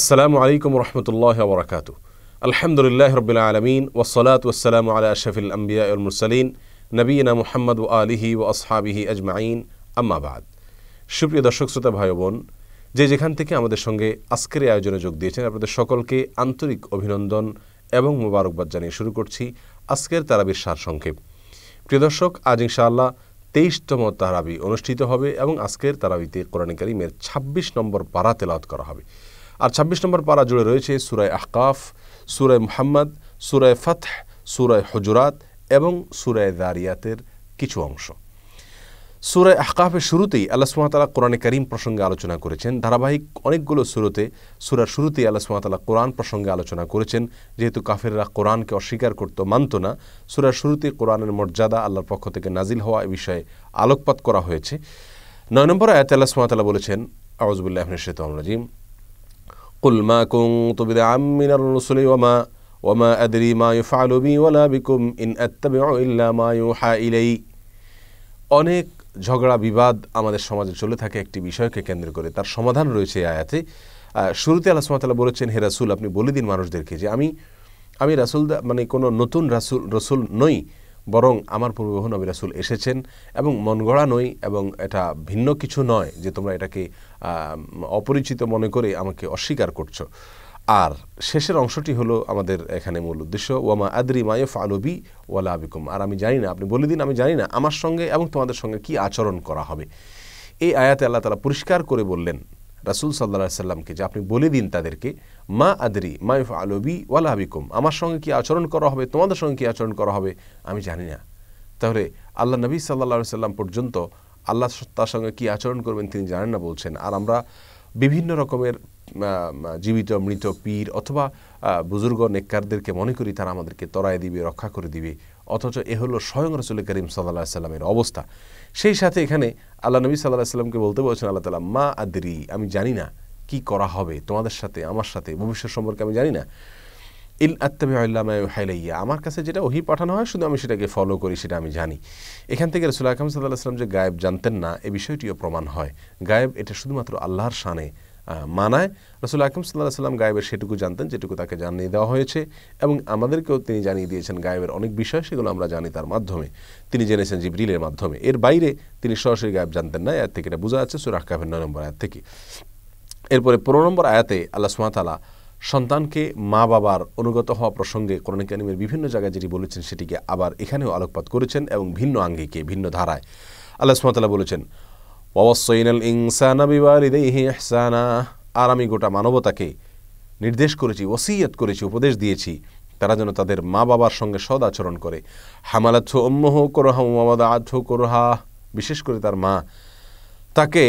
আসসালামু আলাইকুম রহমতুল্লাহ বরকাত আলহামদুলিল্লাহ রবিল আলমিন ওসলাত ওসালাম আলা আশফিল আম্বিয়া উলমুরসালিন নবীনা মোহাম্মদ ও আলিহি ও আসহাবিহি আজমাইন আম্মাবাদ সুপ্রিয় দর্শক শ্রোতা ভাই বোন যে যেখান থেকে আমাদের সঙ্গে আজকের আয়োজনে যোগ দিয়েছেন আপনাদের সকলকে আন্তরিক অভিনন্দন এবং মোবারকবাদ জানিয়ে শুরু করছি আজকের তারাবির সার সংক্ষেপ প্রিয় দর্শক আজ ইনশাআল্লাহ তেইশতম তারাবি অনুষ্ঠিত হবে এবং আজকের তারাবিতে কোরআনকারিমের ছাব্বিশ নম্বর পারা তেলাওত করা হবে আর ২৬ নম্বর পারা জুড়ে রয়েছে সুরায় আহকাফ সুরায় মুহাম্মদ সুরায় ফতহ সুরায় হজুরাত এবং সুরায় দারিয়াতের কিছু অংশ সুরায় আহকাফের শুরুতেই আল্লাহ সুমাতালা কোরআনে করিম প্রসঙ্গে আলোচনা করেছেন ধারাবাহিক অনেকগুলো সুরতে সুরার শুরুতেই আল্লাহ সুমাতালা কোরআন প্রসঙ্গে আলোচনা করেছেন যেহেতু কাফেররা কোরআনকে অস্বীকার করত মানত না সুরার শুরুতে কোরআনের মর্যাদা আল্লাহর পক্ষ থেকে নাজিল হওয়া এ বিষয়ে আলোকপাত করা হয়েছে নয় নম্বর আয়াত আল্লাহ সুমাতালা বলেছেন আওয়াজবুল্লাহ শেতম রাজিম قل ما كنت بدعا من الرسل وما وما أدري ما يفعل بي ولا بكم إن أتبع إلا ما يوحى إلي অনেক ঝগড়া বিবাদ আমাদের সমাজে চলে থাকে একটি বিষয়কে কেন্দ্র করে তার সমাধান রয়েছে এই আয়াতে শুরুতে আল্লাহ সুমাতাল্লাহ বলেছেন হে রাসুল আপনি বলে দিন মানুষদেরকে যে আমি আমি রাসুল মানে কোনো নতুন রাসুল রসুল নই বরং আমার পূর্বহ নবী রাসুল এসেছেন এবং গড়া নই এবং এটা ভিন্ন কিছু নয় যে তোমরা এটাকে অপরিচিত মনে করে আমাকে অস্বীকার করছো আর শেষের অংশটি হলো আমাদের এখানে মূল উদ্দেশ্য ওয়ামা আদরি মায়ফ আলবি ওয়ালা আবিকুম আর আমি জানি না আপনি বলে দিন আমি জানি না আমার সঙ্গে এবং তোমাদের সঙ্গে কি আচরণ করা হবে এই আয়াতে আল্লাহ তালা পরিষ্কার করে বললেন রাসুল সাল্লা সাল্লামকে যে আপনি বলে দিন তাদেরকে মা আদরি মাইফ আলবি ওয়ালা হাবিকুম আমার সঙ্গে কি আচরণ করা হবে তোমাদের সঙ্গে কি আচরণ করা হবে আমি জানি না তাহলে আল্লাহ নবী সাল্লা সাল্লাম পর্যন্ত আল্লাহ তার সঙ্গে কি আচরণ করবেন তিনি জানেন না বলছেন আর আমরা বিভিন্ন রকমের জীবিত মৃত পীর অথবা বুজুর্গ নেককারদেরকে মনে করি তারা আমাদেরকে তরায় দিবে রক্ষা করে দিবে অথচ এ হলো স্বয়ং রসুল করিম সাল্লা সাল্লামের অবস্থা সেই সাথে এখানে আল্লাহ নবী সাল্লাহ সাল্লামকে বলতে বলছেন আল্লাহ তালা মা আদরি আমি জানি না কি করা হবে তোমাদের সাথে আমার সাথে ভবিষ্যৎ সম্পর্কে আমি জানি না ইল আত্তাবি হাইলাইয়া আমার কাছে যেটা ওহি পাঠানো হয় শুধু আমি সেটাকে ফলো করি সেটা আমি জানি এখান থেকে রসুল আকাম সাল্লাহ সাল্লাম যে গায়েব জানতেন না এ বিষয়টিও প্রমাণ হয় গায়েব এটা শুধুমাত্র আল্লাহর শানে মানায় রসুল আকরম সাল্লাহ সাল্লাম গায়েবের সেটুকু জানতেন যেটুকু তাকে জানিয়ে দেওয়া হয়েছে এবং আমাদেরকেও তিনি জানিয়ে দিয়েছেন গায়েবের অনেক বিষয় সেগুলো আমরা জানি তার মাধ্যমে তিনি জেনেছেন জিবরিলের মাধ্যমে এর বাইরে তিনি সরাসরি গায়েব জানতেন না এর থেকে এটা বোঝা যাচ্ছে সুরাহ কাফের নয় নম্বর আয়াত থেকে এরপরে পনেরো নম্বর আয়াতে আল্লাহ সুমাতালা সন্তানকে মা বাবার অনুগত হওয়া প্রসঙ্গে কোরআন কানিমের বিভিন্ন জায়গায় যেটি বলেছেন সেটিকে আবার এখানেও আলোকপাত করেছেন এবং ভিন্ন আঙ্গিকে ভিন্ন ধারায় আল্লাহ সুমাতালা বলেছেন ওয়াসাইনাল ইনসানা বিওয়ালিদাইহি ইহসানা আর আমি গোটা মানবতাকে নির্দেশ করেছি ওসিয়ত করেছি উপদেশ দিয়েছি তারা যেন তাদের মা বাবার সঙ্গে সদ আচরণ করে হামালাথ অম্মহ করহা আঠ করহা বিশেষ করে তার মা তাকে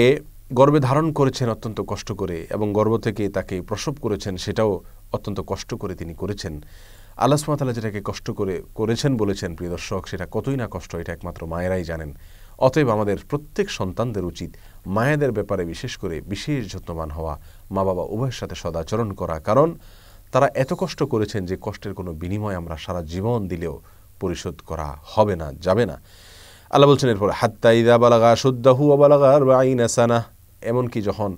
গর্বে ধারণ করেছেন অত্যন্ত কষ্ট করে এবং গর্ব থেকে তাকে প্রসব করেছেন সেটাও অত্যন্ত কষ্ট করে তিনি করেছেন আল্লাহ সুমাতালা যেটাকে কষ্ট করে করেছেন বলেছেন প্রিয় দর্শক সেটা কতই না কষ্ট এটা একমাত্র মায়েরাই জানেন অতএব আমাদের প্রত্যেক সন্তানদের উচিত মায়েদের ব্যাপারে বিশেষ করে বিশেষ যত্নবান হওয়া মা বাবা উভয়ের সাথে সদাচরণ করা কারণ তারা এত কষ্ট করেছেন যে কষ্টের কোনো বিনিময় আমরা সারা জীবন দিলেও পরিশোধ করা হবে না যাবে না আল্লাহ বলছেন এরপর হাত্তা ইদা বালাগা সুদ্দাহু আর বা আসানা এমনকি যখন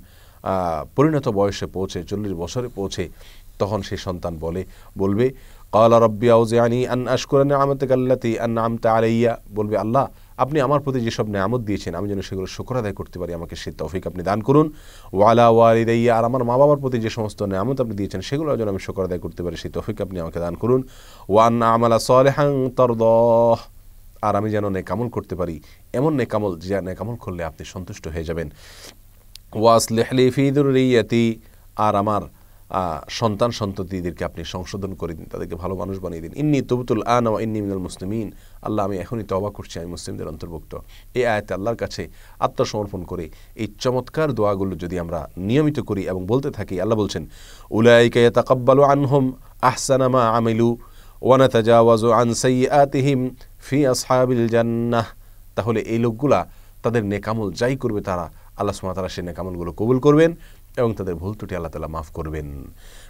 পরিণত বয়সে পৌঁছে চল্লিশ বছরে পৌঁছে তখন সেই সন্তান বলে বলবে কলা রব্বি আউজে আনি আন আশকুরানি আমতে কাল্লাতি আন্না আমতে আলাইয়া বলবে আল্লাহ আপনি আমার প্রতি যেসব নামত দিয়েছেন আমি যেন সেগুলো শুকর আদায় করতে পারি আমাকে সেই তৌফিক আপনি দান করুন ওয়ালা ওয়ালিদাইয়া আর আমার মা বাবার প্রতি যে সমস্ত নামত আপনি দিয়েছেন সেগুলো যেন আমি শুকর আদায় করতে পারি সেই তৌফিক আপনি আমাকে দান করুন ওয়ান্না আমালা সলেহাং তরদহ আর আমি যেন নেকামল করতে পারি এমন নেকামল যা নেকামল করলে আপনি সন্তুষ্ট হয়ে যাবেন ওয়াসলেহলি ফিদুর রিয়াতি আর আমার সন্তান সন্ততিদেরকে আপনি সংশোধন করে দিন তাদেরকে ভালো মানুষ বানিয়ে দিন ইন্নি তবুতুল আন ও ইন্নি মিনাল মুসলিমিন আল্লাহ আমি এখনই তবা করছি আমি মুসলিমদের অন্তর্ভুক্ত এই আয়াতে আল্লাহর কাছে আত্মসমর্পণ করে এই চমৎকার দোয়াগুলো যদি আমরা নিয়মিত করি এবং বলতে থাকি আল্লাহ বলছেন উলাইকা তাকাব্বালু আনহুম আহসানা মা আমিলু ওয়া নাতাজাওয়াজু আন সাইয়াতিহিম ফি আসহাবিল জান্নাহ তাহলে এই লোকগুলা তাদের নেকামল যাই করবে তারা আল্লাহ সুমাতারা সে নেকামলগুলো কবুল করবেন এবং তাদের ভুল ত্রুটি আল্লাহ তালা মাফ করবেন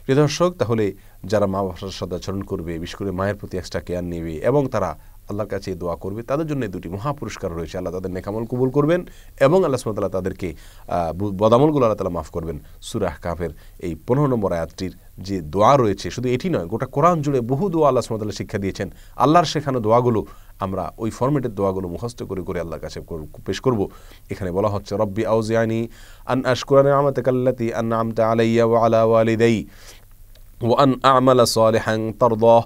প্রিয় দর্শক তাহলে যারা মা বাবার সদাচরণ করবে বিশেষ করে মায়ের প্রতি এক্সট্রা কেয়ার নেবে এবং তারা আল্লাহর কাছে দোয়া করবে তাদের জন্য দুটি মহাপুরস্কার রয়েছে আল্লাহ তাদের নেকামল কবুল করবেন এবং আল্লাহ সুমতাল্লাহ তাদেরকে বদামলগুলো আল্লাহ তালা মাফ করবেন সুরাহ কাফের এই পনেরো নম্বর আয়াতটির যে দোয়া রয়েছে শুধু এটি নয় গোটা কোরআন জুড়ে বহু দোয়া আল্লাহ সুমতাল্লাহ শিক্ষা দিয়েছেন আল্লাহর শেখানো দোয়াগুলো আমরা ওই ফর্মেটের দোয়াগুলো মুখস্থ করে করে আল্লাহর কাছে পেশ করব এখানে বলা হচ্ছে রব্বি আউজিয়ানি আন আশকুরানি আমাতে কাল্লাতি আন আমতে আলাইয়া ওয়া আলা ওয়ালিদাই ওয়া আন আমালা সালিহান তারদাহ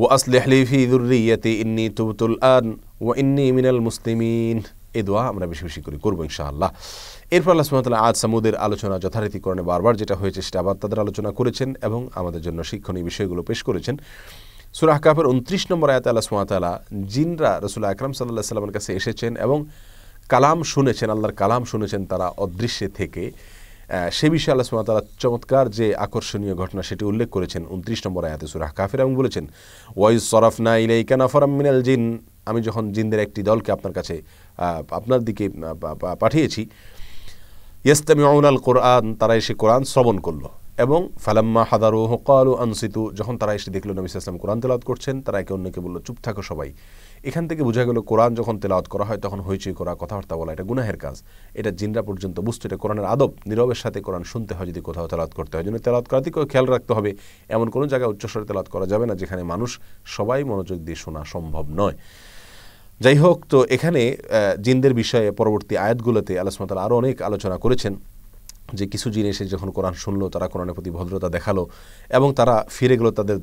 ওয়া আসলিহ লি ফি যুররিয়াতি ইন্নী তুবতুল আন ওয়া ইন্নী মিনাল মুসলিমিন এই দোয়া আমরা বেশি বেশি করে করবো ইনশাআল্লাহ এরপর আল্লাহ সুমতলা আজ সামুদের আলোচনা যথারীতিকরণে বারবার যেটা হয়েছে সেটা আবার তাদের আলোচনা করেছেন এবং আমাদের জন্য শিক্ষণীয় বিষয়গুলো পেশ করেছেন সুরাহ কাপের উনত্রিশ নম্বর আয়াত আল্লাহ সুমাতালা জিনরা রসুল আকরম সাল্লাহ সাল্লামের কাছে এসেছেন এবং কালাম শুনেছেন আল্লাহর কালাম শুনেছেন তারা অদৃশ্যে থেকে সে বিষয়ে আল্লাহ সুমাতালা চমৎকার যে আকর্ষণীয় ঘটনা সেটি উল্লেখ করেছেন উনত্রিশ নম্বর আয়াতে সুরাহ কাফের এবং বলেছেন সরফ না ইলাই কানাফরাম মিনাল জিন আমি যখন জিনদের একটি দলকে আপনার কাছে আপনার দিকে পাঠিয়েছি ইয়েস্তামি আল কোরআন তারা এসে কোরআন শ্রবণ করলো এবং ফালাম্মা হাদারু হকালু আনসিতু যখন তারা এসে দেখলো নবী ইসলাম কোরআন তেলাওয়াত করছেন তারা একে অন্যকে বললো চুপ থাকো সবাই এখান থেকে বোঝা গেল কোরআন যখন তেলাওয়াত করা হয় তখন হইচই করা কথাবার্তা বলা এটা গুনাহের কাজ এটা জিনরা পর্যন্ত বুঝতে এটা কোরআনের আদব নীরবের সাথে কোরআন শুনতে হয় যদি কোথাও তেলাওয়াত করতে হয় জন্য তেলাওয়াত করার দিকেও খেয়াল রাখতে হবে এমন কোনো জায়গায় উচ্চস্বরে তেলাওয়াত করা যাবে না যেখানে মানুষ সবাই মনোযোগ দিয়ে শোনা সম্ভব নয় যাই হোক তো এখানে জিনদের বিষয়ে পরবর্তী আয়াতগুলোতে আলোচনা তারা আরও অনেক আলোচনা করেছেন যে কিছু জিন এসে যখন কোরআন শুনলো তারা কোরআনের প্রতি ভদ্রতা দেখালো এবং তারা ফিরে গেলো তাদের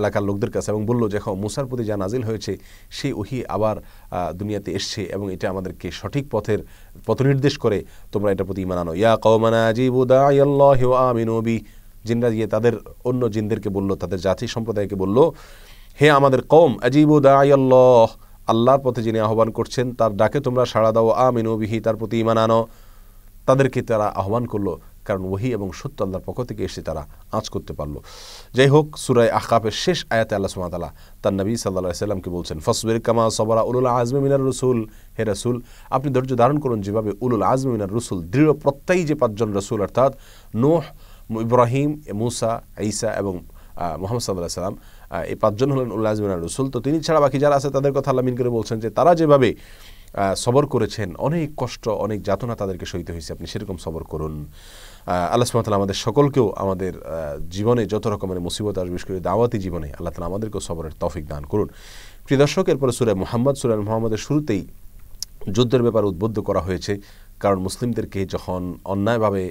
এলাকার লোকদের কাছে এবং বললো যে এখন মুসার প্রতি যা নাজিল হয়েছে সেই ওহি আবার দুনিয়াতে এসছে এবং এটা আমাদেরকে সঠিক পথের পথনির্দেশ করে তোমরা এটা প্রতি মানানো ইয়া কৌমানা জিবুদা জিনরা গিয়ে তাদের অন্য জিনদেরকে বলল তাদের জাতি সম্প্রদায়কে বলল হে আমাদের কম আজিবু আল্লাহর পথে যিনি আহ্বান করছেন তার ডাকে তোমরা সাড়া দাও আমিনবিহি তার প্রতি ইমান আনো তাদেরকে তারা আহ্বান করলো কারণ ওহি এবং সত্য আল্লাহর পক্ষ থেকে এসে তারা আঁচ করতে পারল যাই হোক সুরায় আকাপের শেষ আয়াতে আল্লাহ সুমাতালা তার নবী সাল্লা সাল্লামকে বলছেন ফসবের কামা সবরা উলুল আজমে মিনার রসুল হে রসুল আপনি ধৈর্য ধারণ করুন যেভাবে উলুল আজমে মিনার রসুল দৃঢ় প্রত্যয়ী যে পাঁচজন রসুল অর্থাৎ নোহ ইব্রাহিম মুসা ঈসা এবং মোহাম্মদ সাল্লাহ সাল্লাম এই পাঁচজন হলেন উল্লাহ আজমিনার রসুল তো তিনি ছাড়া বাকি যারা আছে তাদের কথা আল্লাহ মিন করে বলছেন যে তারা যেভাবে সবর করেছেন অনেক কষ্ট অনেক যাতনা তাদেরকে সইতে হয়েছে আপনি সেরকম সবর করুন আল্লাহ সুমতাল আমাদের সকলকেও আমাদের জীবনে যত রকমের মুসিবত আর বিশেষ করে দাওয়াতি জীবনে আল্লাহ তালা আমাদেরকেও সবরের তফিক দান করুন প্রিয় দর্শক এরপরে সুরে মোহাম্মদ সুরাল মোহাম্মদের শুরুতেই যুদ্ধের ব্যাপার উদ্বুদ্ধ করা হয়েছে কারণ মুসলিমদেরকে যখন অন্যায়ভাবে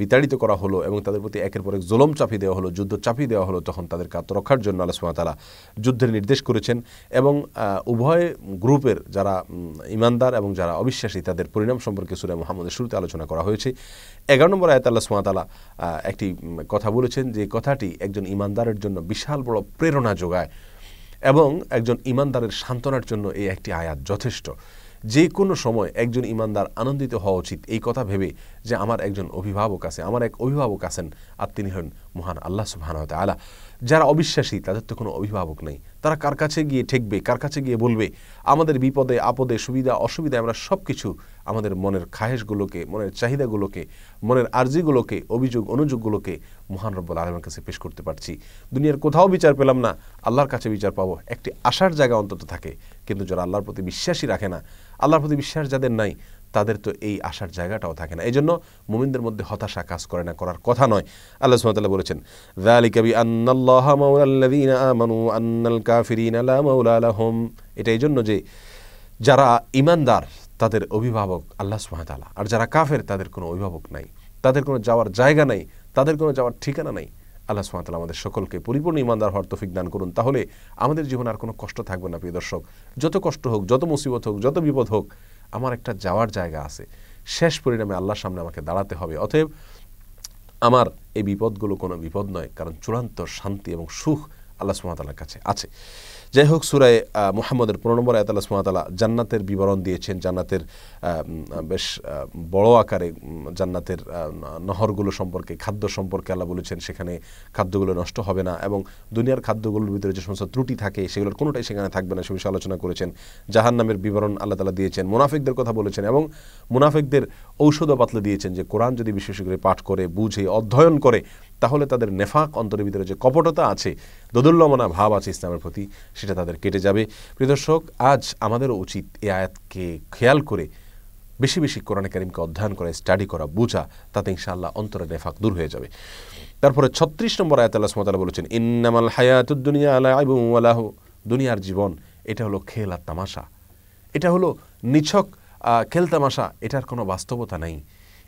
বিতাড়িত করা হলো এবং তাদের প্রতি একের পর এক জোলম চাপিয়ে দেওয়া হলো যুদ্ধ চাপিয়ে দেওয়া হলো তখন তাদের আত্মরক্ষার জন্য আলোচনা সুমাতালা যুদ্ধের নির্দেশ করেছেন এবং উভয় গ্রুপের যারা ইমানদার এবং যারা অবিশ্বাসী তাদের পরিণাম সম্পর্কে সুরে মোহাম্মদের শুরুতে আলোচনা করা হয়েছে এগারো নম্বর আয়াত আল্লাহ সুমাতালা একটি কথা বলেছেন যে কথাটি একজন ইমানদারের জন্য বিশাল বড় প্রেরণা যোগায় এবং একজন ইমানদারের সান্ত্বনার জন্য এই একটি আয়াত যথেষ্ট যে কোনো সময় একজন ইমানদার আনন্দিত হওয়া উচিত এই কথা ভেবে যে আমার একজন অভিভাবক আছে আমার এক অভিভাবক আছেন আর তিনি হলেন মহান আল্লাহ সুবাহান আলা যারা অবিশ্বাসী তাদের তো কোনো অভিভাবক নেই তারা কার কাছে গিয়ে ঠেকবে কার কাছে গিয়ে বলবে আমাদের বিপদে আপদে সুবিধা অসুবিধা আমরা সব কিছু আমাদের মনের খাহেসগুলোকে মনের চাহিদাগুলোকে মনের আর্জিগুলোকে অভিযোগ অনুযোগগুলোকে মহান রব্বুল আলমের কাছে পেশ করতে পারছি দুনিয়ার কোথাও বিচার পেলাম না আল্লাহর কাছে বিচার পাবো একটি আশার জায়গা অন্তত থাকে কিন্তু যারা আল্লাহর প্রতি বিশ্বাসী রাখে না আল্লাহর প্রতি বিশ্বাস যাদের নাই তাদের তো এই আশার জায়গাটাও থাকে না এই জন্য মুমিনদের মধ্যে হতাশা কাজ করে না করার কথা নয় আল্লাহ সুমতাল্লাহ বলেছেন জালিকাবি আন্নাল্লাহ মাউলাল্লাদিন আমানু আন্নাল কাফিরিন আলা মাউলা আলাহম এটা এই জন্য যে যারা ইমানদার তাদের অভিভাবক আল্লাহ সুহাতালা আর যারা কাফের তাদের কোনো অভিভাবক নাই তাদের কোনো যাওয়ার জায়গা নাই তাদের কোনো যাওয়ার ঠিকানা নাই আল্লাহ সুমাতাল আমাদের সকলকে পরিপূর্ণ ইমানদার হওয়ার তফিক দান করুন তাহলে আমাদের জীবনে আর কোনো কষ্ট থাকবে না প্রিয় দর্শক যত কষ্ট হোক যত মুসিবত হোক যত বিপদ হোক আমার একটা যাওয়ার জায়গা আছে শেষ পরিণামে আল্লাহর সামনে আমাকে দাঁড়াতে হবে অতএব আমার এই বিপদগুলো কোনো বিপদ নয় কারণ চূড়ান্ত শান্তি এবং সুখ আল্লাহ সুমাতালার কাছে আছে যাই হোক সুরায় মোহাম্মদের পনেরো নম্বর আয়াতাল্লাহ সুমাতালা জান্নাতের বিবরণ দিয়েছেন জান্নাতের বেশ বড় আকারে জান্নাতের নহরগুলো সম্পর্কে খাদ্য সম্পর্কে আল্লাহ বলেছেন সেখানে খাদ্যগুলো নষ্ট হবে না এবং দুনিয়ার খাদ্যগুলোর ভিতরে যে সমস্ত ত্রুটি থাকে সেগুলোর কোনোটাই সেখানে থাকবে না সে বিষয়ে আলোচনা করেছেন জাহান নামের বিবরণ আল্লাহ তালা দিয়েছেন মুনাফিকদের কথা বলেছেন এবং মুনাফিকদের ঔষধও পাতলা দিয়েছেন যে কোরআন যদি বিশেষ করে পাঠ করে বুঝে অধ্যয়ন করে তাহলে তাদের নেফাক অন্তরের ভিতরে যে কপটতা আছে দোদুল্লমনা ভাব আছে ইসলামের প্রতি সেটা তাদের কেটে যাবে প্রিয়দর্শক আজ আমাদেরও উচিত এ আয়াতকে খেয়াল করে বেশি বেশি কোরআন করিমকে অধ্যয়ন করা স্টাডি করা বোঝা তাতে ইনশাআল্লাহ অন্তরের নেফাক দূর হয়ে যাবে তারপরে ছত্রিশ নম্বর আয়াত আল্লাহ সুমতালা বলেছেন ইন্নামাল হায়াতুদ্দুনিয়া আলা আলাহ দুনিয়ার জীবন এটা হলো খেল আর তামাশা এটা হলো নিছক খেল তামাশা এটার কোনো বাস্তবতা নেই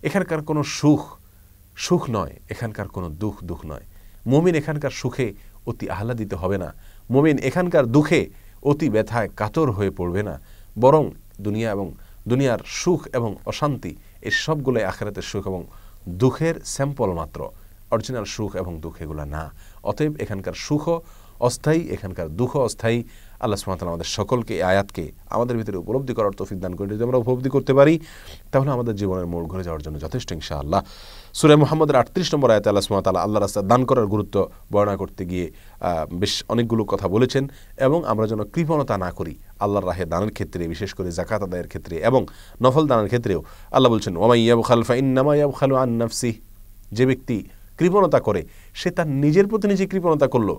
এখানকার কোনো সুখ সুখ নয় এখানকার কোনো দুঃখ দুঃখ নয় মমিন এখানকার সুখে অতি আহ্লাদিত হবে না মমিন এখানকার দুঃখে অতি ব্যথায় কাতর হয়ে পড়বে না বরং দুনিয়া এবং দুনিয়ার সুখ এবং অশান্তি এই সবগুলোই আখেরাতের সুখ এবং দুঃখের স্যাম্পল মাত্র অরিজিনাল সুখ এবং দুঃখ এগুলো না অতএব এখানকার সুখ অস্থায়ী এখানকার দুঃখ অস্থায়ী আল্লাহ সুমাতাল আমাদের সকলকে এই আয়াতকে আমাদের ভিতরে উপলব্ধি করার তৌফিক দান করে যদি আমরা উপলব্ধি করতে পারি তাহলে আমাদের জীবনের মোড় ঘুরে যাওয়ার জন্য যথেষ্ট ইনশাআল্লাহ সুরে মোহাম্মদের আটত্রিশ নম্বর আয়তে আল্লাহ সুমাতালা আল্লাহ রাস্তা দান করার গুরুত্ব বর্ণনা করতে গিয়ে বেশ অনেকগুলো কথা বলেছেন এবং আমরা যেন কৃপণতা না করি আল্লাহর রাহে দানের ক্ষেত্রে বিশেষ করে জাকাত আদায়ের ক্ষেত্রে এবং নফল দানের ক্ষেত্রেও আল্লাহ বলছেন ওমাইয়াব খালফা ইন্নামাইয়াব খালু আন্নাফসি যে ব্যক্তি কৃপণতা করে সে তার নিজের প্রতি নিজে কৃপণতা করলো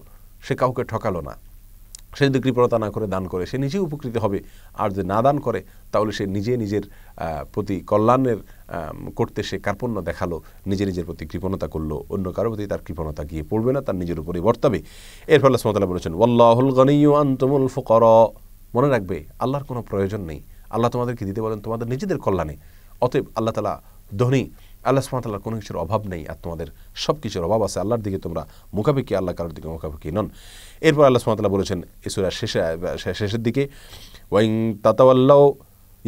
সে কাউকে ঠকালো না সে যদি কৃপণতা না করে দান করে সে নিজেই উপকৃত হবে আর যদি না দান করে তাহলে সে নিজে নিজের প্রতি কল্যাণের করতে সে কার্পণ্য দেখালো নিজে নিজের প্রতি কৃপণতা করলো অন্য কারো প্রতি তার কৃপণতা গিয়ে পড়বে না তার নিজের উপরে বর্তাবে এর ফলে সমতলা বলেছেন ওল্লাহুল গনিউ আন্তমুল ফকর মনে রাখবে আল্লাহর কোনো প্রয়োজন নেই আল্লাহ তোমাদেরকে দিতে বলেন তোমাদের নিজেদের কল্যাণে অতএব আল্লাহ তালা ধনী আল্লাহ সুমাতাল্লাহ কোনো কিছুর অভাব নেই আর তোমাদের সব কিছুর অভাব আছে আল্লাহর দিকে তোমরা মুখাপেক্ষি আল্লাহ কারোর দিকে মুখাপেক্ষি নন এরপর আল্লাহ সুমাতাল্লাহ বলেছেন ইসুরা শেষে শেষের দিকে ওয়াইং তাতাওয়াল্লাও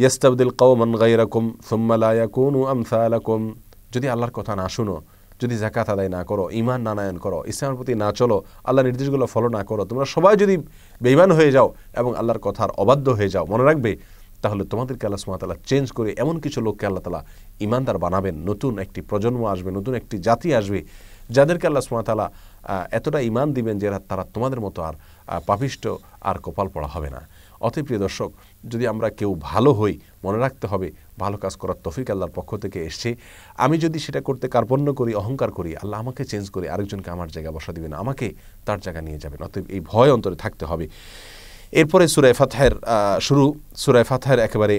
ইয়াস্তাবদিল কৌমন গাইরাকুম সুম্মালায়াকুনু আমসালাকুম যদি আল্লাহর কথা না শুনো যদি জাকাত আদায় না করো ইমান নানায়ন করো ইসলামের প্রতি না চলো আল্লাহ নির্দেশগুলো ফলো না করো তোমরা সবাই যদি বেইমান হয়ে যাও এবং আল্লাহর কথার অবাধ্য হয়ে যাও মনে রাখবে তাহলে তোমাদেরকে আল্লাহ সুমাতালা চেঞ্জ করে এমন কিছু লোককে আল্লাহ তালা ইমানদার বানাবেন নতুন একটি প্রজন্ম আসবে নতুন একটি জাতি আসবে যাদেরকে আল্লাহ সুমাতালা এতটা ইমান দিবেন যে তারা তোমাদের মতো আর পাপিষ্ট আর কপাল পড়া হবে না অতএব প্রিয় দর্শক যদি আমরা কেউ ভালো হই মনে রাখতে হবে ভালো কাজ করার তফিক আল্লাহর পক্ষ থেকে এসছে আমি যদি সেটা করতে কার্পণ্য করি অহংকার করি আল্লাহ আমাকে চেঞ্জ করে আরেকজনকে আমার জায়গায় বসা দিবেন আমাকে তার জায়গা নিয়ে যাবেন অতএব এই ভয় অন্তরে থাকতে হবে এরপরে সুরায় ফাতহের শুরু সুরায় ফাতহের একেবারে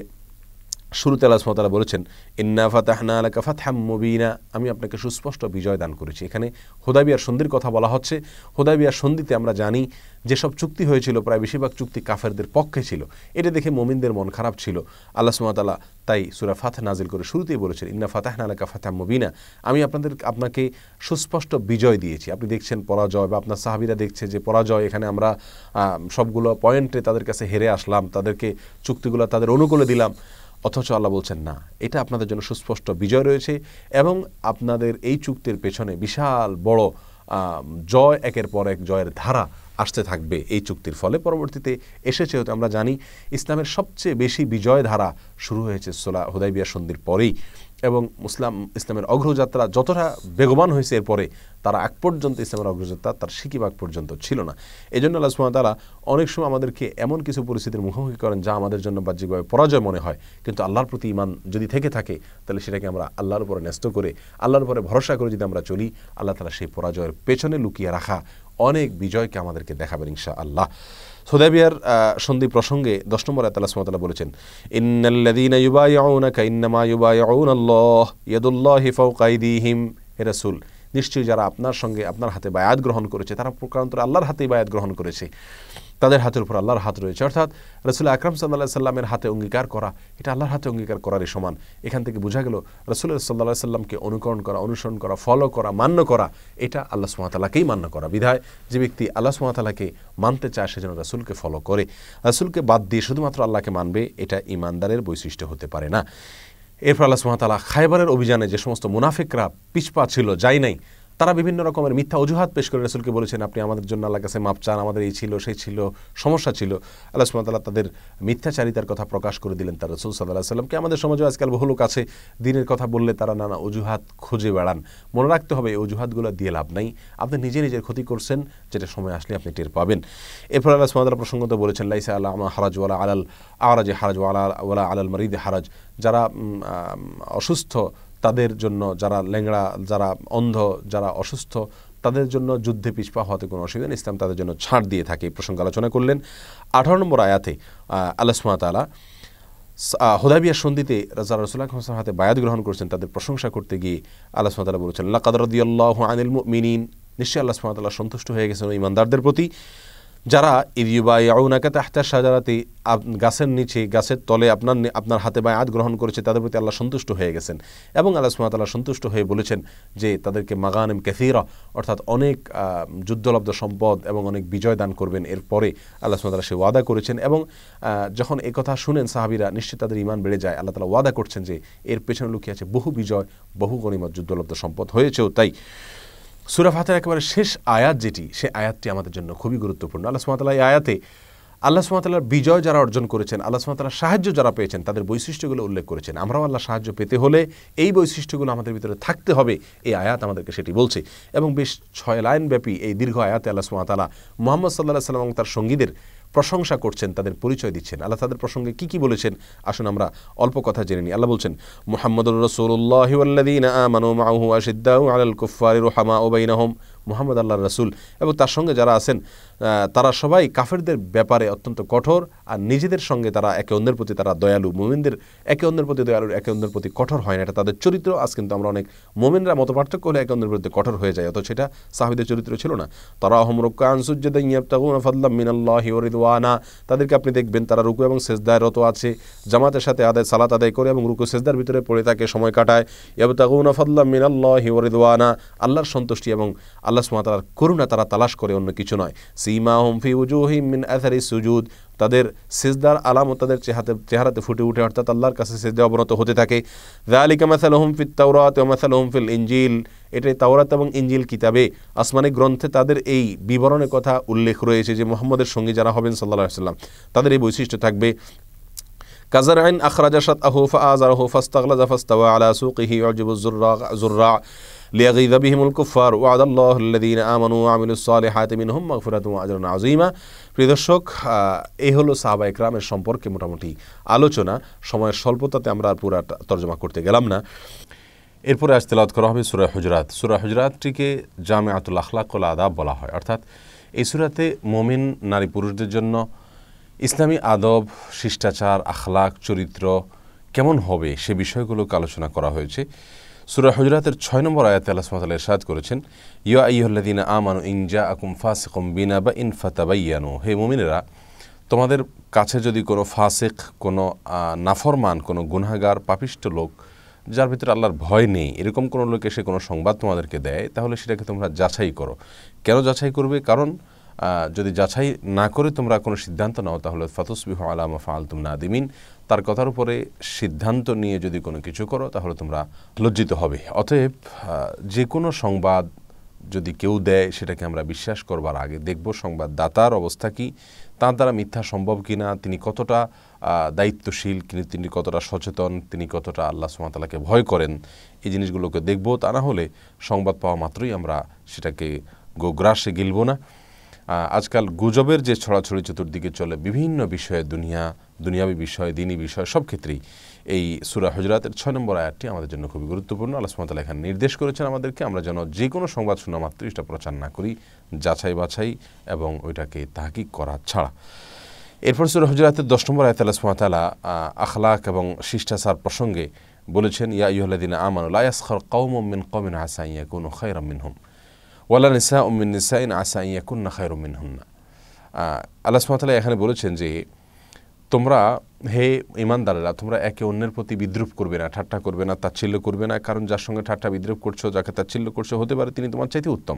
শুরুতে আল্লাহ সুমতালা বলেছেন ইন্না ফাতাহনা আলাকা ফাতহাম মুবিনা আমি আপনাকে সুস্পষ্ট বিজয় দান করেছি এখানে হোদাবিয়ার সন্ধির কথা বলা হচ্ছে হোদাবিয়ার সন্ধিতে আমরা জানি যেসব চুক্তি হয়েছিল প্রায় বেশিরভাগ চুক্তি কাফেরদের পক্ষে ছিল এটা দেখে মোমিনদের মন খারাপ ছিল আল্লাহ সুমতালা তাই সুরা ফাতে নাজিল করে শুরুতেই বলেছেন ইন্না ফাতাহনা আলাকা ফাতাহ মুবিনা আমি আপনাদের আপনাকে সুস্পষ্ট বিজয় দিয়েছি আপনি দেখছেন পরাজয় বা আপনার সাহাবিরা দেখছে যে পরাজয় এখানে আমরা সবগুলো পয়েন্টে তাদের কাছে হেরে আসলাম তাদেরকে চুক্তিগুলো তাদের অনুকূলে দিলাম অথচ আল্লাহ বলছেন না এটা আপনাদের জন্য সুস্পষ্ট বিজয় রয়েছে এবং আপনাদের এই চুক্তির পেছনে বিশাল বড় জয় একের পর এক জয়ের ধারা আসতে থাকবে এই চুক্তির ফলে পরবর্তীতে এসেছে হয়তো আমরা জানি ইসলামের সবচেয়ে বেশি বিজয় ধারা শুরু হয়েছে সোলা হুদাইবিয়া সন্ধির পরেই এবং মুসলাম ইসলামের অগ্রযাত্রা যতটা বেগবান হয়েছে এরপরে তারা আগ পর্যন্ত ইসলামের অগ্রযাত্রা তার সিকিব আগ পর্যন্ত ছিল না এই জন্য আল্লাহ সুহাম তারা অনেক সময় আমাদেরকে এমন কিছু পরিস্থিতির মুখোমুখি করেন যা আমাদের জন্য বাহ্যিকভাবে পরাজয় মনে হয় কিন্তু আল্লাহর প্রতি ইমান যদি থেকে থাকে তাহলে সেটাকে আমরা আল্লাহর উপরে ন্যস্ত করে আল্লাহর উপরে ভরসা করে যদি আমরা চলি আল্লাহ তালা সেই পরাজয়ের পেছনে লুকিয়ে রাখা অনেক বিজয়কে আমাদেরকে দেখাবেন ইনশা আল্লাহ সোদাবিয়ার সন্ধি প্রসঙ্গে দশ নম্বর আতাল্লাহ সুমতালা বলেছেন ইন্নাল্লাদিনা ইউবায়াউনাকা ইন্নামা আল্লাহ ইয়াদুল্লাহ ফাওকাইদিহিম হে রাসূল নিশ্চয়ই যারা আপনার সঙ্গে আপনার হাতে বায়াত গ্রহণ করেছে তারা প্রকারান্তরে আল্লাহর হাতেই বায়াত গ্রহণ করেছে তাদের হাতের উপর আল্লাহর হাত রয়েছে অর্থাৎ রসুল আকরাম সাল্লা সাল্লামের হাতে অঙ্গীকার করা এটা আল্লাহর হাতে অঙ্গীকার করারই সমান এখান থেকে বোঝা গেল রসুল সাল্লাহ সাল্লামকে অনুকরণ করা অনুসরণ করা ফলো করা মান্য করা এটা আল্লাহ সুমাতালাকেই মান্য করা বিধায় যে ব্যক্তি আল্লাহ সুমাতালাকে মানতে চায় সেজন্য রসুলকে ফলো করে রসুলকে বাদ দিয়ে শুধুমাত্র আল্লাহকে মানবে এটা ইমানদারের বৈশিষ্ট্য হতে পারে না এরপর আল্লাহ সুমাতালা খাইবারের অভিযানে যে সমস্ত মুনাফিকরা পিছপা ছিল যাই নাই তারা বিভিন্ন রকমের মিথ্যা অজুহাত পেশ করে রসুলকে বলেছেন আপনি আমাদের জন্য আল্লাহ কাছে মাপ চান আমাদের এই ছিল সেই ছিল সমস্যা ছিল আল্লাহ সুমতাল্লাহ তাদের মিথ্যাচারিতার কথা প্রকাশ করে দিলেন তার রসুল সাল্লাহ সাল্লামকে আমাদের সমাজে আজকাল বহু লোক আছে দিনের কথা বললে তারা নানা অজুহাত খুঁজে বেড়ান মনে রাখতে হবে এই অজুহাতগুলো দিয়ে লাভ নাই আপনি নিজে নিজের ক্ষতি করছেন যেটা সময় আসলে আপনি টের পাবেন এরপর আল্লাহ সুমতাল্লাহ প্রসঙ্গত বলেছেন লাইসা আল্লাহ আমা হারাজ ওয়ালা আলাল আওয়ারাজে হারাজ ওয়ালা ওয়ালা আলাল মারিদে হারাজ যারা অসুস্থ তাদের জন্য যারা ল্যাংড়া যারা অন্ধ যারা অসুস্থ তাদের জন্য যুদ্ধে পিছপা হওয়াতে কোনো অসুবিধা নেই ইসলাম তাদের জন্য ছাড় দিয়ে থাকে প্রসঙ্গ আলোচনা করলেন আঠারো নম্বর আয়াতে আল্লাহ সুমাতালা হোদাবিয়া সন্ধিতে রাজা রসুল্লাহ হাসান হাতে বায়াত গ্রহণ করেছেন তাদের প্রশংসা করতে গিয়ে আল্লাহ সুমাতালা বলেছেন লাকাদরদিয়াল্লাহ আনিল মিনিন নিশ্চয়ই আল্লাহ সুমাতাল্লাহ সন্তুষ্ট হয়ে গেছেন ইমানদারদের প্রতি যারা ইউবাইউনাকে তাহতা সাজারাতি গাছের নিচে গাছের তলে আপনার আপনার হাতে আঁত গ্রহণ করেছে তাদের প্রতি আল্লাহ সন্তুষ্ট হয়ে গেছেন এবং আল্লাহ আল্লাহ সন্তুষ্ট হয়ে বলেছেন যে তাদেরকে মাগানিম ক্যাথিরা অর্থাৎ অনেক যুদ্ধলব্ধ সম্পদ এবং অনেক বিজয় দান করবেন এরপরে আল্লাহ সুমাতাল্লাহ সে ওয়াদা করেছেন এবং যখন এ কথা শুনেন সাহাবিরা নিশ্চয়ই তাদের ইমান বেড়ে যায় আল্লাহ তালা ওয়াদা করছেন যে এর পেছনে লুকিয়ে আছে বহু বিজয় বহু গণিমত যুদ্ধলব্ধ সম্পদ হয়েছেও তাই সুরা ফাতের একেবারে শেষ আয়াত যেটি সে আয়াতটি আমাদের জন্য খুবই গুরুত্বপূর্ণ আল্লাহ সুমাতাল্লাহ এই আয়াতে আল্লাহ সুমাতাল্লার বিজয় যারা অর্জন করেছেন আল্লাহ সুমাতাল্লাহর সাহায্য যারা পেয়েছেন তাদের বৈশিষ্ট্যগুলো উল্লেখ করেছেন আমরাও আল্লাহ সাহায্য পেতে হলে এই বৈশিষ্ট্যগুলো আমাদের ভিতরে থাকতে হবে এই আয়াত আমাদেরকে সেটি বলছে এবং বেশ ছয় লাইন ব্যাপী এই দীর্ঘ আয়াতে আল্লাহ সুমাতাল্লাহ মোহাম্মদ সাল্লাহ সাল্লাম এবং তার সঙ্গীদের প্রশংসা করছেন তাদের পরিচয় দিচ্ছেন আল্লাহ তাদের প্রসঙ্গে কি কি বলেছেন আসুন আমরা অল্প কথা জেনে নিই আল্লাহ বলছেন মোহাম্মদুর রসুল্লাহ আমানু মাহু আশিদ্দাউ আলাল কুফারি রোহামা ওবাইনাহম মোহাম্মদ আল্লাহ রসুল এবং তার সঙ্গে যারা আছেন তারা সবাই কাফেরদের ব্যাপারে অত্যন্ত কঠোর আর নিজেদের সঙ্গে তারা একে অন্যের প্রতি তারা দয়ালু মোমেনদের একে অন্যের প্রতি দয়ালু একে অন্যের প্রতি কঠোর হয় না এটা তাদের চরিত্র আজ কিন্তু আমরা অনেক মোমেনরা মত পার্থক্য হলে একে অন্যের প্রতি কঠোর হয়ে যায় অত সেটা সাহাবিদের চরিত্র ছিল না তারা অহমরক্কা আনসুজ্জেদা ইয়াবতাগুনা মিনাল্লাহ ওয়ারিদওয়ানা তাদেরকে আপনি দেখবেন তারা রুকু এবং সেজদায় রত আছে জামাতের সাথে আদায় সালাত আদায় করে এবং রুকু সেজদার ভিতরে পড়ে তাকে সময় কাটায় ইয়াবতাগুনা ফাদলাম মিনাল্লাহ হিওরিদানা আল্লাহর সন্তুষ্টি এবং আল্লাহ আল্লাহ সুমাতার করুণা তারা তালাশ করে অন্য কিছু নয় সিমা হোমফি উজুহিম মিন আথারি সুজুদ তাদের সিজদার আলাম তাদের চেহাতে চেহারাতে ফুটে উঠে অর্থাৎ আল্লাহর কাছে সিজদে অবনত হতে থাকে জালিকা মাসাল হোমফি তাওরাত ও মাসাল হোমফিল ইঞ্জিল এটাই তাওরাত এবং ইঞ্জিল কিতাবে আসমানি গ্রন্থে তাদের এই বিবরণের কথা উল্লেখ রয়েছে যে মোহাম্মদের সঙ্গে যারা হবেন সাল্লাহ সাল্লাম তাদের এই বৈশিষ্ট্য থাকবে কাজার আইন আখরাজা সাত আহ ফা আজ আহ ফাস্তাগলা জাফাস্তাওয়া আলা সুকিহি অজিবুজ জুর্রা লিয়াগিদ বিহিমুল কুফার ওয়াদাল্লাহদিন আমানু আমিনুসলে হাতিমিন হোম্মা ফুরাত আজরন আজিমা প্রিয় দর্শক এই হলো সাহাবা একরামের সম্পর্কে মোটামুটি আলোচনা সময়ের স্বল্পতাতে আমরা আর পুরা তর্জমা করতে গেলাম না এরপরে আজ তেলাওয়াত করা হবে সুরা হুজরাত সুরা হুজরাতটিকে জামে আতুল আখলাকুল আদাব বলা হয় অর্থাৎ এই সুরাতে মমিন নারী পুরুষদের জন্য ইসলামী আদব শিষ্টাচার আখলাক চরিত্র কেমন হবে সে বিষয়গুলোকে আলোচনা করা হয়েছে সুরা হজরাতের ছয় নম্বর আয়াতে আল্লাহ সুমাতাল ইরশাদ করেছেন ইয়া আইহল্লাদিন আমানু ইনজা আকুম ফাসিকুম বিনা বা ইন ফাতাবাইয়ানু হে মুমিনেরা তোমাদের কাছে যদি কোনো ফাসেক কোনো নাফরমান কোনো গুনাগার পাপিষ্ট লোক যার ভিতরে আল্লাহর ভয় নেই এরকম কোনো লোক এসে কোনো সংবাদ তোমাদেরকে দেয় তাহলে সেটাকে তোমরা যাচাই করো কেন যাচাই করবে কারণ যদি যাচাই না করে তোমরা কোনো সিদ্ধান্ত নাও তাহলে ফাতুসবিহ আলামা ফালতুম নাদিমিন তার কথার উপরে সিদ্ধান্ত নিয়ে যদি কোনো কিছু করো তাহলে তোমরা লজ্জিত হবে অতএব যে কোনো সংবাদ যদি কেউ দেয় সেটাকে আমরা বিশ্বাস করবার আগে দেখব সংবাদদাতার অবস্থা কি তাঁর দ্বারা মিথ্যা সম্ভব কি না তিনি কতটা দায়িত্বশীল কিন্তু তিনি কতটা সচেতন তিনি কতটা আল্লাহ সুমাতালাকে ভয় করেন এই জিনিসগুলোকে দেখব তা না হলে সংবাদ পাওয়া মাত্রই আমরা সেটাকে গোগ্রাসে গিলব না আজকাল গুজবের যে ছড়াছড়ি চতুর্দিকে চলে বিভিন্ন বিষয়ে দুনিয়া দুনিয়াবি বিষয় দিনী বিষয় সব ক্ষেত্রেই এই সুরা হজরাতের ছয় নম্বর আয়ারটি আমাদের জন্য খুবই গুরুত্বপূর্ণ আল্লাহ এখানে নির্দেশ করেছেন আমাদেরকে আমরা যেন যে কোনো সংবাদ শোনা মাত্র এটা প্রচার না করি যাচাই বাছাই এবং ওইটাকে তাহাকিক করা ছাড়া এরপর সুর হজরাতের দশ নম্বর আয়াত আল্লাহ সুমতালা আখলাক এবং শিষ্টাচার প্রসঙ্গে বলেছেন ইয়া ইহলাদিন আমানুল আয়াসখর কৌমিন কমিন হাসাইয়া কোনো রমিন হোম ওয়ালা নিসা উমিন নিসাইন আসা ইয়াকুন্না হুন না আল্লাহ সুমতাল্লাহ এখানে বলেছেন যে তোমরা হে ইমানদারেরা তোমরা একে অন্যের প্রতি বিদ্রুপ করবে না ঠাট্টা করবে না তাচ্ছিল্য করবে না কারণ যার সঙ্গে ঠাট্টা বিদ্রুপ করছো যাকে তাচ্ছিল্য করছো হতে পারে তিনি তোমার চাইতে উত্তম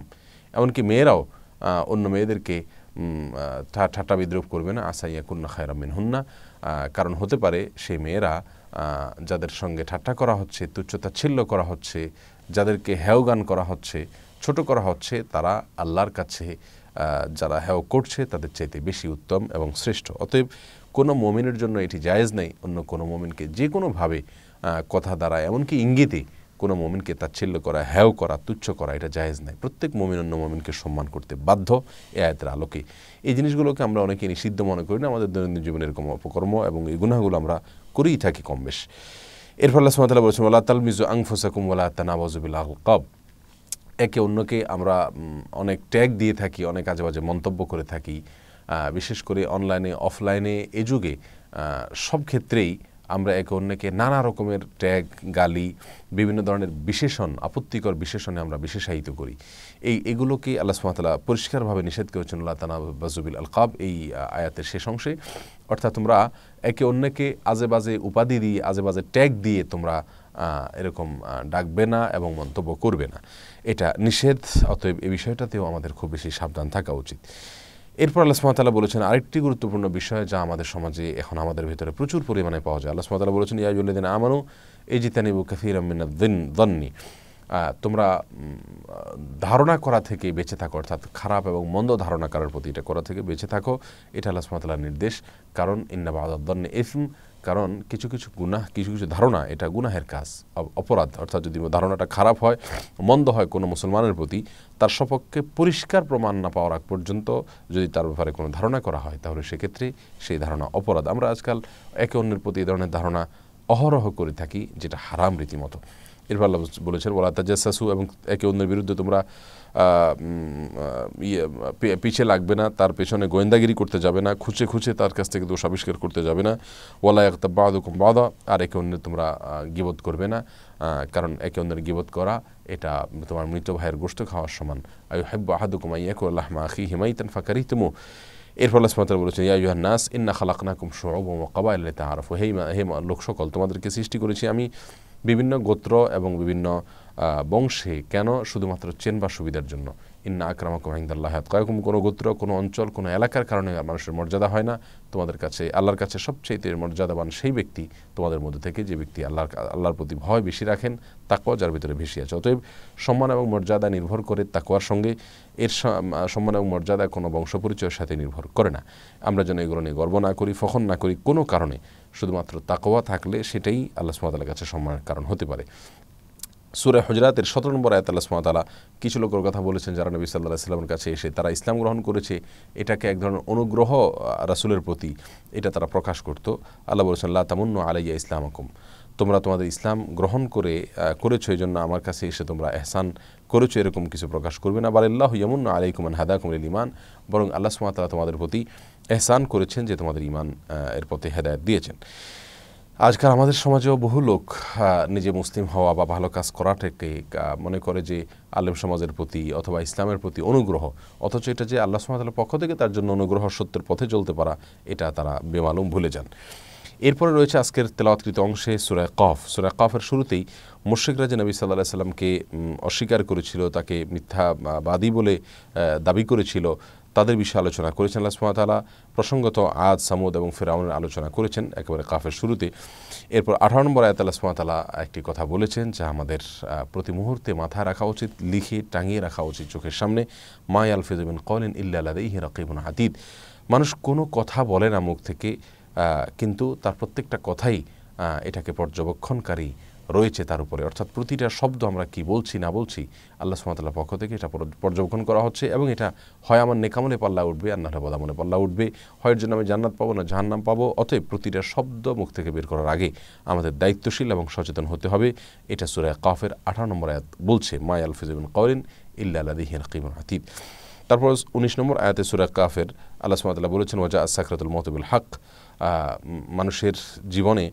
এমনকি মেয়েরাও অন্য মেয়েদেরকে ঠাট্টা বিদ্রুপ করবে না আসা ইয়াকুন্না খায়রা না কারণ হতে পারে সেই মেয়েরা যাদের সঙ্গে ঠাট্টা করা হচ্ছে তুচ্ছতা করা হচ্ছে যাদেরকে হেওগান করা হচ্ছে ছোট করা হচ্ছে তারা আল্লাহর কাছে যারা হ্যাও করছে তাদের চাইতে বেশি উত্তম এবং শ্রেষ্ঠ অতএব কোনো মোমিনের জন্য এটি জায়েজ নেই অন্য কোনো মোমিনকে যে কোনোভাবে কথা দ্বারা এমনকি ইঙ্গিতে কোনো মোমিনকে তাচ্ছিল্য করা হ্যাও করা তুচ্ছ করা এটা জায়েজ নাই প্রত্যেক মোমিন অন্য মোমিনকে সম্মান করতে বাধ্য এ আয়তের আলোকে এই জিনিসগুলোকে আমরা অনেকে নিষিদ্ধ মনে করি না আমাদের দৈনন্দিন জীবনে এরকম অপকর্ম এবং এই গুণাগুলো আমরা করেই থাকি কম বেশ এর ফলে বলছেন আল্লাহ তালমিজু আংফুসাকুম ওলা তানাবাজুবিল কব একে অন্যকে আমরা অনেক ট্যাগ দিয়ে থাকি অনেক আজে বাজে মন্তব্য করে থাকি বিশেষ করে অনলাইনে অফলাইনে এ যুগে সব ক্ষেত্রেই আমরা একে অন্যকে নানা রকমের ট্যাগ গালি বিভিন্ন ধরনের বিশেষণ আপত্তিকর বিশেষণে আমরা বিশেষায়িত করি এই এগুলোকে আল্লাহ সুমাতালা পরিষ্কারভাবে নিষেধ করেছেন আল্লাহ আল আলকাব এই আয়াতের শেষ অংশে অর্থাৎ তোমরা একে অন্যকে আজে বাজে উপাধি দিয়ে আজে বাজে ট্যাগ দিয়ে তোমরা এরকম ডাকবে না এবং মন্তব্য করবে না এটা নিষেধ অতএব এই বিষয়টাতেও আমাদের খুব বেশি সাবধান থাকা উচিত এরপর আল্লাহ সুমতাল্লাহ বলেছেন আরেকটি গুরুত্বপূর্ণ বিষয় যা আমাদের সমাজে এখন আমাদের ভিতরে প্রচুর পরিমাণে পাওয়া যায় আল্লাহ সুমতাল্লাহ বলেছেন দিন আমানু এই জিতানিবু কাফির আমিনা দিন দন্নি তোমরা ধারণা করা থেকে বেঁচে থাকো অর্থাৎ খারাপ এবং মন্দ ধারণা করার প্রতি এটা করা থেকে বেঁচে থাকো এটা আল্লাহ সুমতাল্লাহ নির্দেশ কারণ ইন্নাবাদ ইসম কারণ কিছু কিছু গুনাহ কিছু কিছু ধারণা এটা গুনাহের কাজ অপরাধ অর্থাৎ যদি ধারণাটা খারাপ হয় মন্দ হয় কোনো মুসলমানের প্রতি তার সপক্ষে পরিষ্কার প্রমাণ না পাওয়ার আগ পর্যন্ত যদি তার ব্যাপারে কোনো ধারণা করা হয় তাহলে সেক্ষেত্রে সেই ধারণা অপরাধ আমরা আজকাল একে অন্যের প্রতি এই ধরনের ধারণা অহরহ করে থাকি যেটা হারাম রীতিমতো এরপর আল্লাহ বলেছেন ওলা তাজাসু এবং একে অন্যের বিরুদ্ধে তোমরা পিছিয়ে লাগবে না তার পেছনে গোয়েন্দাগিরি করতে যাবে না খুঁচে খুঁচে তার কাছ থেকে দোষ আবিষ্কার করতে যাবে না ওলা একটা বাদ হুকুম বাদা আর একে অন্যের তোমরা গিবত করবে না কারণ একে অন্যের গিবত করা এটা তোমার মৃত ভাইয়ের গোষ্ঠ খাওয়ার সমান আয়ু হেব্বা আহাদুকুম আইয়াকু আল্লাহ মাখি হিমাইতান ফাঁকারি তুমু এর ফলে সুমাতাল বলেছেন ইয়া নাস ইন্না কুম শোব ও কাবা আল্লাহ তাহারফ হে হে লোক সকল তোমাদেরকে সৃষ্টি করেছি আমি বিভিন্ন গোত্র এবং বিভিন্ন বংশে কেন শুধুমাত্র বা সুবিধার জন্য ইন্না আকরামাকুম হিন্দাল্লাহ কয়েকম কোনো গোত্র কোনো অঞ্চল কোনো এলাকার কারণে মানুষের মর্যাদা হয় না তোমাদের কাছে আল্লাহর কাছে সবচেয়ে মর্যাদাবান সেই ব্যক্তি তোমাদের মধ্যে থেকে যে ব্যক্তি আল্লাহ আল্লাহর প্রতি ভয় বেশি রাখেন তাকওয়া যার ভিতরে বেশি আছে অতএব সম্মান এবং মর্যাদা নির্ভর করে তাকওয়ার সঙ্গে এর সম্মান এবং মর্যাদা কোনো বংশ পরিচয়ের সাথে নির্ভর করে না আমরা যেন এগুলো নিয়ে গর্ব না করি ফখন না করি কোনো কারণে শুধুমাত্র তাকোয়া থাকলে সেটাই আল্লাহ সুমাতালের কাছে সম্মানের কারণ হতে পারে সুরে হজরাতের সতেরো নম্বর আয়াত আল্লাহ সুমাতালা কিছু লোকের কথা বলেছেন যারা নবী সাল্লাহ সাল্লামের কাছে এসে তারা ইসলাম গ্রহণ করেছে এটাকে এক ধরনের অনুগ্রহ রাসুলের প্রতি এটা তারা প্রকাশ করত আল্লাহ বলেছেন আল্লাহ তামুন্ন আলাইয়া ইসলাম হকুম তোমরা তোমাদের ইসলাম গ্রহণ করে করেছো এই জন্য আমার কাছে এসে তোমরা এহসান করেছো এরকম কিছু প্রকাশ করবে না আল্লাহ ইয়মুন আলাইকুমান হাদাকুমুল ইমান বরং আল্লাহ সুমাতালা তোমাদের প্রতি এহসান করেছেন যে তোমাদের ইমান এর পথে হেদায়ত দিয়েছেন আজকাল আমাদের সমাজেও বহু লোক নিজে মুসলিম হওয়া বা ভালো কাজ করাটাকে মনে করে যে আলেম সমাজের প্রতি অথবা ইসলামের প্রতি অনুগ্রহ অথচ এটা যে আল্লাহ সমাজের পক্ষ থেকে তার জন্য অনুগ্রহ সত্যের পথে চলতে পারা এটা তারা বেমালুম ভুলে যান এরপরে রয়েছে আজকের তেলাওয়াতকৃত অংশে সুরায় কফ সুরায় কফের শুরুতেই মুর্শিকরা যে নবী সাল্লাহ সাল্লামকে অস্বীকার করেছিল তাকে মিথ্যাবাদী বলে দাবি করেছিল তাদের বিষয়ে আলোচনা করেছেন আল্লাহ সুমাতালা প্রসঙ্গত আদ সামুদ এবং ফেরাউনের আলোচনা করেছেন একেবারে কাফের শুরুতে এরপর আঠারো নম্বর আয়াত আল্লাহ একটি কথা বলেছেন যা আমাদের প্রতি মুহূর্তে মাথায় রাখা উচিত লিখে টাঙিয়ে রাখা উচিত চোখের সামনে মাই আল ফিজবিন কলেন ইহি রকিবুন হাদিদ মানুষ কোনো কথা বলে না মুখ থেকে কিন্তু তার প্রত্যেকটা কথাই এটাকে পর্যবেক্ষণকারী রয়েছে তার উপরে অর্থাৎ প্রতিটা শব্দ আমরা কি বলছি না বলছি আল্লাহ সুমাতাল্লাহ পক্ষ থেকে এটা পর্যবেক্ষণ করা হচ্ছে এবং এটা হয় আমার নেকামনে পাল্লা উঠবে আর নাহলে বদামনে পাল্লা উঠবে হয় জন্য আমি জান্নাত পাবো না জাহান্নাম পাবো অতএব প্রতিটা শব্দ মুখ থেকে বের করার আগে আমাদের দায়িত্বশীল এবং সচেতন হতে হবে এটা সুরায় কাফের আঠারো নম্বর আয়াত বলছে মায় আলফিজ ফিজুল করিন ইল্লা আলাদিহিন কিমুল হাতিব তারপর উনিশ নম্বর আয়াতে সুরা কাফের আল্লাহ সুমাতাল্লাহ বলেছেন ওয়াজা সাকরাতুল মতবুল হক মানুষের জীবনে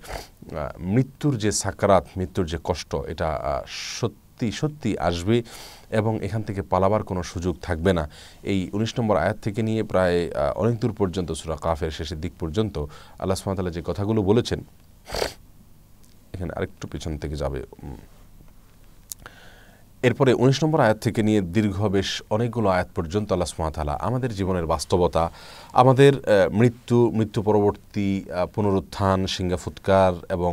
মৃত্যুর যে সাকারাত মৃত্যুর যে কষ্ট এটা সত্যি সত্যি আসবে এবং এখান থেকে পালাবার কোনো সুযোগ থাকবে না এই উনিশ নম্বর আয়াত থেকে নিয়ে প্রায় অনেক দূর পর্যন্ত সুরা কাফের শেষের দিক পর্যন্ত আল্লাহ সুমাতাল্লাহ যে কথাগুলো বলেছেন এখানে আরেকটু পিছন থেকে যাবে এরপরে উনিশ নম্বর আয়াত থেকে নিয়ে দীর্ঘ বেশ অনেকগুলো আয়াত পর্যন্ত আল্লাহ সুমাতালা আমাদের জীবনের বাস্তবতা আমাদের মৃত্যু মৃত্যু পরবর্তী পুনরুত্থান সিঙ্গাফুৎকার এবং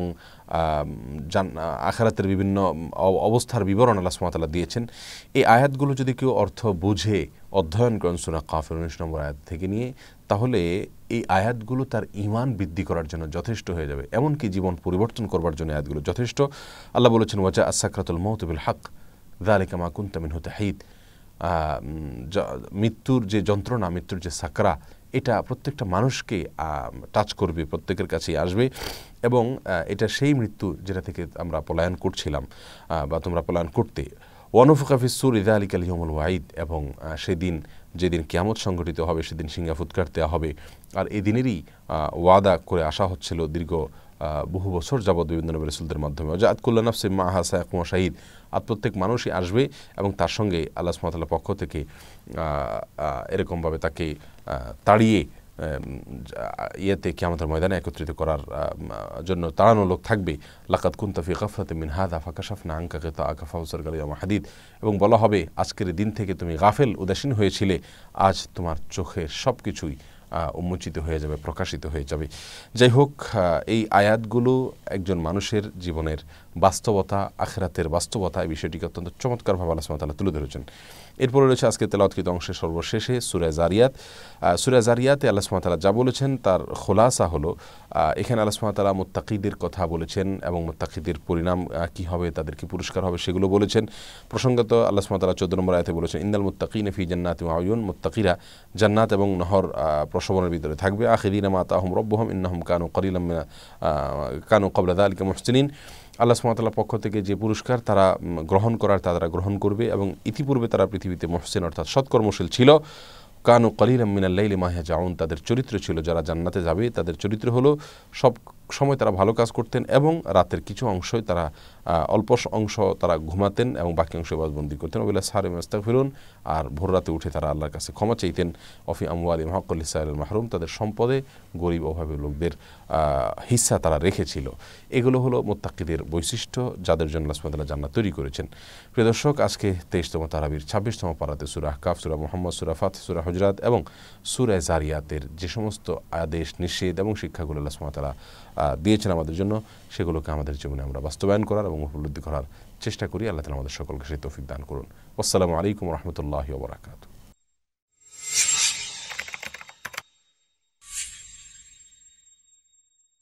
আখারাতের বিভিন্ন অবস্থার বিবরণ আল্লাহ সুমাতালা দিয়েছেন এই আয়াতগুলো যদি কেউ অর্থ বুঝে অধ্যয়ন করেন সুনা কাফের উনিশ নম্বর আয়াত থেকে নিয়ে তাহলে এই আয়াতগুলো তার ইমান বৃদ্ধি করার জন্য যথেষ্ট হয়ে যাবে এমনকি জীবন পরিবর্তন করবার জন্য আয়াতগুলো যথেষ্ট আল্লাহ বলেছেন ওয়াজা আসাকরাতুল মহতুবুল হক দালিকা মা কুন্তা মিনহু তাহিদ মৃত্যুর যে যন্ত্রণা মৃত্যুর যে সাকরা এটা প্রত্যেকটা মানুষকে টাচ করবে প্রত্যেকের কাছেই আসবে এবং এটা সেই মৃত্যু যেটা থেকে আমরা পলায়ন করছিলাম বা তোমরা পলায়ন করতে ওয়ানুফকাফিসুর ইদা আলী কালিহমুল ওয়াইদ এবং সেদিন যেদিন কেয়ামত সংগঠিত হবে সেদিন সিঙ্গা ফুৎকার দেওয়া হবে আর এদিনেরই ওয়াদা করে আসা হচ্ছিল দীর্ঘ বহু বছর যাবৎ বিভিন্ন নবী রসুলদের মাধ্যমে জাত কুল্লা নফসি মাহা সায়কুমা শাহিদ আর প্রত্যেক মানুষই আসবে এবং তার সঙ্গে আল্লাহ সুমাতাল্লাহ পক্ষ থেকে এরকমভাবে তাকে তাড়িয়ে ইয়েতে আমাদের ময়দানে একত্রিত করার জন্য তাড়ানো লোক থাকবে লাকাত কুন্তাফি গাফলাতে মিন আফা কাশাফ না আঙ্কা কেতা আকা ফাউসর গালিয়ামা হাদিদ এবং বলা হবে আজকের দিন থেকে তুমি গাফেল উদাসীন হয়েছিলে আজ তোমার চোখের সব কিছুই উন্মোচিত হয়ে যাবে প্রকাশিত হয়ে যাবে যাই হোক এই আয়াতগুলো একজন মানুষের জীবনের বাস্তবতা আখরাতের বাস্তবতা এই বিষয়টিকে অত্যন্ত চমৎকারভাবে আলোচনা সুমতাল্লাহ তুলে ধরেছেন এরপরে রয়েছে আজকে তেলাওয়াতকৃত অংশের সর্বশেষে সুরায় জারিয়াত সুরায় জারিয়াতে আল্লাহ তালা যা বলেছেন তার খোলাসা হলো এখানে আল্লাহ তালা মোত্তাকিদের কথা বলেছেন এবং মোত্তাকিদের পরিণাম কি হবে তাদেরকে পুরস্কার হবে সেগুলো বলেছেন প্রসঙ্গত আল্লাহ সুমতাল্লাহ চোদ্দ নম্বর আয়তে বলেছেন ইন্দাল মোত্তাকি নেফি জান্নাত আয়ুন মোত্তাকিরা জান্নাত এবং নহর প্রসবনের ভিতরে থাকবে আখিদিন মাতা আহম রব্বহম ইন্নাহম কানু করিলাম কানু কবলাদা আলিকা মুহসিন আল্লাহ সুমাতাল্লাহ পক্ষ থেকে যে পুরস্কার তারা গ্রহণ করার তারা গ্রহণ করবে এবং ইতিপূর্বে তারা পৃথিবীতে মহসেন অর্থাৎ সৎকর্মশীল ছিল কানু কলিল আমিনাল্লাইলি মাহে জাউন তাদের চরিত্র ছিল যারা জান্নাতে যাবে তাদের চরিত্র হলো সব সময় তারা ভালো কাজ করতেন এবং রাতের কিছু অংশই তারা অল্প অংশ তারা ঘুমাতেন এবং বাকি অংশ বাজবন্দি করতেন ওবিলা সারে মেস্তা ফিরুন আর ভোর রাতে উঠে তারা আল্লাহর কাছে ক্ষমা চাইতেন অফি আমি মহাকলি সাহেল মাহরুম তাদের সম্পদে গরিব অভাবে লোকদের হিসা তারা রেখেছিল এগুলো হলো মোত্তাকিদের বৈশিষ্ট্য যাদের জন্য লাসমাদা জান্না তৈরি করেছেন প্রিয় দর্শক আজকে তেইশতম তারাবির ছাব্বিশতম পাড়াতে সুরা কাফ সুরা মোহাম্মদ সুরা ফাত সুরা হজরাত এবং সুরায় জারিয়াতের যে সমস্ত আদেশ নিষেধ এবং শিক্ষাগুলো লাসমাতারা দিয়েছেন আমাদের জন্য সেগুলোকে আমাদের জীবনে আমরা বাস্তবায়ন করার এবং উপলব্ধি করার চেষ্টা করি আল্লাহ তালা আমাদের সকলকে সেই তৌফিক দান করুন আসসালামু আলাইকুম রহমতুল্লাহ ওবরাকাতু